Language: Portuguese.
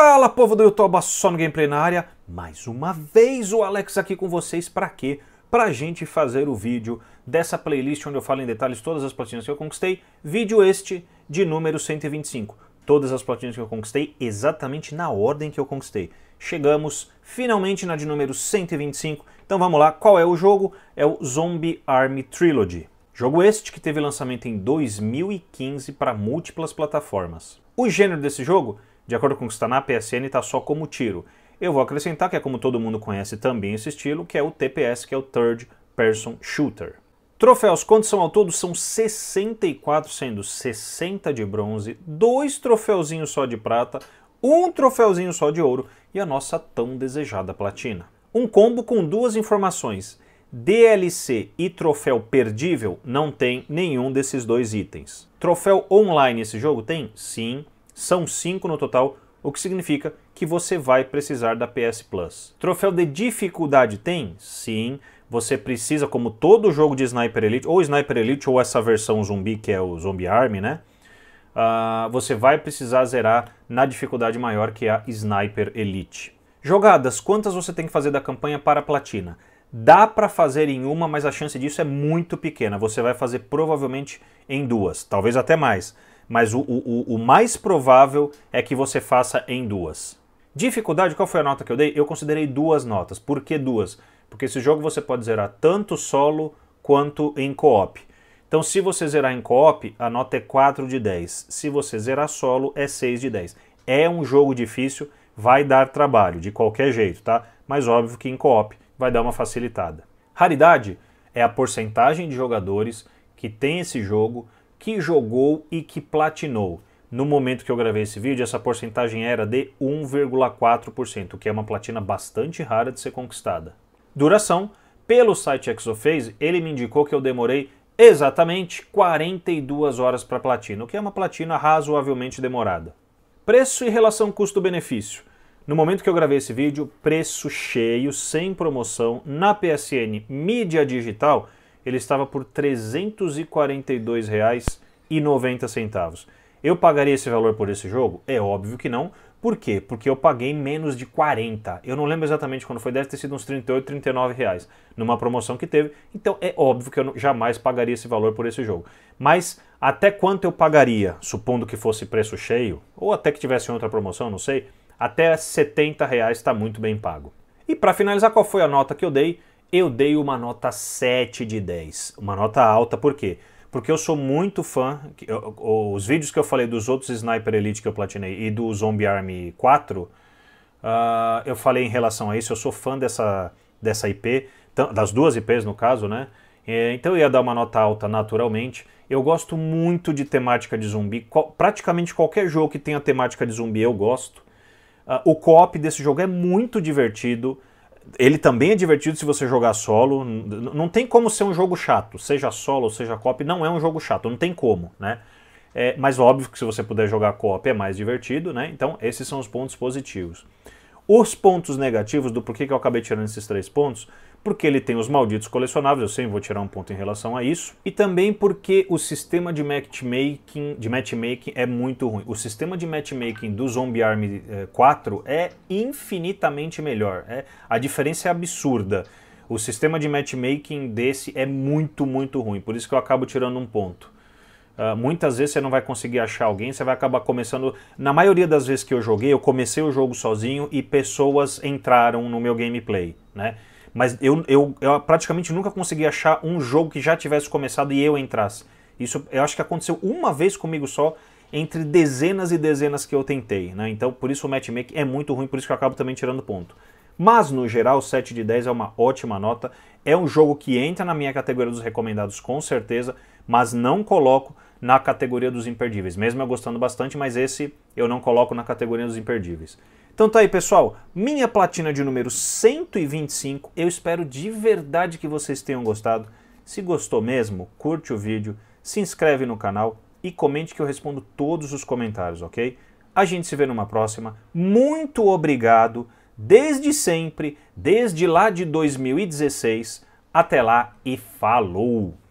Fala povo do YouTube, só no Gameplay na área, mais uma vez o Alex aqui com vocês, pra quê? Pra gente fazer o vídeo dessa playlist onde eu falo em detalhes todas as platinas que eu conquistei, vídeo este de número 125, todas as platinas que eu conquistei exatamente na ordem que eu conquistei. Chegamos finalmente na de número 125, então vamos lá, qual é o jogo? É o Zombie Army Trilogy. Jogo este que teve lançamento em 2015 para múltiplas plataformas. O gênero desse jogo de acordo com o que está na PSN, está só como tiro. Eu vou acrescentar que é como todo mundo conhece também esse estilo, que é o TPS, que é o Third Person Shooter. Troféus, quantos são ao todo? São 64, sendo 60 de bronze, dois troféuzinhos só de prata, um troféuzinho só de ouro e a nossa tão desejada platina. Um combo com duas informações. DLC e troféu perdível não tem nenhum desses dois itens. Troféu online esse jogo tem? Sim. São 5 no total, o que significa que você vai precisar da PS Plus. Troféu de dificuldade tem? Sim. Você precisa, como todo jogo de Sniper Elite, ou Sniper Elite, ou essa versão zumbi que é o Zombie Army, né? Uh, você vai precisar zerar na dificuldade maior que é a Sniper Elite. Jogadas, quantas você tem que fazer da campanha para a platina? Dá para fazer em uma, mas a chance disso é muito pequena. Você vai fazer provavelmente em duas, talvez até mais mas o, o, o mais provável é que você faça em duas. Dificuldade, qual foi a nota que eu dei? Eu considerei duas notas. Por que duas? Porque esse jogo você pode zerar tanto solo quanto em co-op. Então, se você zerar em co-op, a nota é 4 de 10. Se você zerar solo, é 6 de 10. É um jogo difícil, vai dar trabalho, de qualquer jeito, tá? Mas óbvio que em co-op vai dar uma facilitada. Raridade é a porcentagem de jogadores que tem esse jogo que jogou e que platinou. No momento que eu gravei esse vídeo, essa porcentagem era de 1,4%, o que é uma platina bastante rara de ser conquistada. Duração, pelo site Exophase, ele me indicou que eu demorei exatamente 42 horas para platina, o que é uma platina razoavelmente demorada. Preço e relação custo-benefício. No momento que eu gravei esse vídeo, preço cheio, sem promoção, na PSN Mídia Digital, ele estava por R$ 342,90. Eu pagaria esse valor por esse jogo? É óbvio que não. Por quê? Porque eu paguei menos de 40. Eu não lembro exatamente quando foi, deve ter sido uns 38, 39 reais numa promoção que teve. Então é óbvio que eu jamais pagaria esse valor por esse jogo. Mas até quanto eu pagaria, supondo que fosse preço cheio, ou até que tivesse outra promoção, não sei, até 70 reais está muito bem pago. E para finalizar, qual foi a nota que eu dei? eu dei uma nota 7 de 10. Uma nota alta, por quê? Porque eu sou muito fã. Eu, os vídeos que eu falei dos outros Sniper Elite que eu platinei e do Zombie Army 4, uh, ah, eu falei em relação a isso. Eu sou fã dessa, dessa IP, das duas IPs no caso, né? Então eu ia dar uma nota alta naturalmente. Eu gosto muito de temática de zumbi. Praticamente qualquer jogo que tenha temática de zumbi eu gosto. Uh, o co-op desse jogo é muito divertido. Ele também é divertido se você jogar solo. Não tem como ser um jogo chato, seja solo, seja cop, não é um jogo chato, não tem como, né? É, mas óbvio que se você puder jogar cop é mais divertido, né? Então esses são os pontos positivos os pontos negativos do porquê que eu acabei tirando esses três pontos, porque ele tem os malditos colecionáveis, eu sempre vou tirar um ponto em relação a isso, e também porque o sistema de matchmaking, de matchmaking é muito ruim. O sistema de matchmaking do Zombie Army 4 eh, é infinitamente melhor, é, a diferença é absurda. O sistema de matchmaking desse é muito, muito ruim, por isso que eu acabo tirando um ponto. Uh, muitas vezes você não vai conseguir achar alguém, você vai acabar começando. Na maioria das vezes que eu joguei, eu comecei o jogo sozinho e pessoas entraram no meu gameplay, né? Mas eu, eu, eu praticamente nunca consegui achar um jogo que já tivesse começado e eu entrasse. Isso eu acho que aconteceu uma vez comigo só, entre dezenas e dezenas que eu tentei, né? Então por isso o matchmaking é muito ruim, por isso que eu acabo também tirando ponto. Mas no geral, 7 de 10 é uma ótima nota. É um jogo que entra na minha categoria dos recomendados com certeza, mas não coloco na categoria dos imperdíveis. Mesmo eu gostando bastante, mas esse eu não coloco na categoria dos imperdíveis. Então tá aí, pessoal. Minha platina de número 125. Eu espero de verdade que vocês tenham gostado. Se gostou mesmo, curte o vídeo, se inscreve no canal e comente que eu respondo todos os comentários, ok? A gente se vê numa próxima. Muito obrigado desde sempre, desde lá de 2016. Até lá e falou!